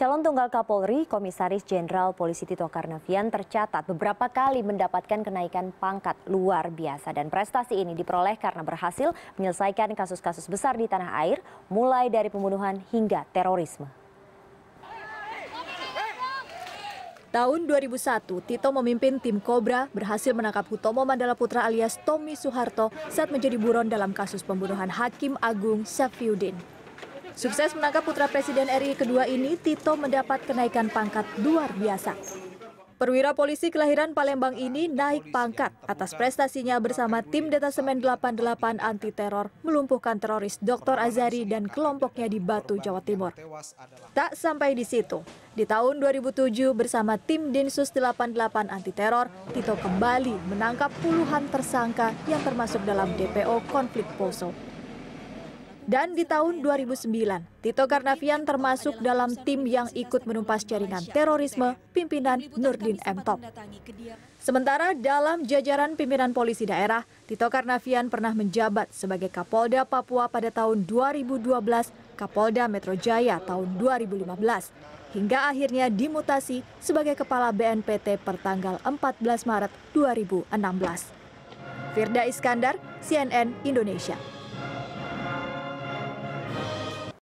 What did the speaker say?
Calon Tunggal Kapolri, Komisaris Jenderal Polisi Tito Karnavian tercatat beberapa kali mendapatkan kenaikan pangkat luar biasa dan prestasi ini diperoleh karena berhasil menyelesaikan kasus-kasus besar di tanah air mulai dari pembunuhan hingga terorisme. Tahun 2001, Tito memimpin tim Cobra berhasil menangkap Hutomo Mandala Putra alias Tommy Soeharto saat menjadi buron dalam kasus pembunuhan Hakim Agung Safiuddin. Sukses menangkap putra Presiden RI kedua ini, Tito mendapat kenaikan pangkat luar biasa. Perwira polisi kelahiran Palembang ini naik pangkat atas prestasinya bersama tim detasemen 88 anti teror melumpuhkan teroris Dr. Azari dan kelompoknya di Batu, Jawa Timur. Tak sampai di situ, di tahun 2007 bersama tim Densus 88 anti teror, Tito kembali menangkap puluhan tersangka yang termasuk dalam DPO konflik Poso. Dan di tahun 2009, Tito Karnavian termasuk dalam tim yang ikut menumpas jaringan terorisme pimpinan Nurdin M. Top. Sementara dalam jajaran pimpinan polisi daerah, Tito Karnavian pernah menjabat sebagai Kapolda Papua pada tahun 2012, Kapolda Metro Jaya tahun 2015, hingga akhirnya dimutasi sebagai Kepala BNPT pertanggal 14 Maret 2016. Firda Iskandar, CNN Indonesia.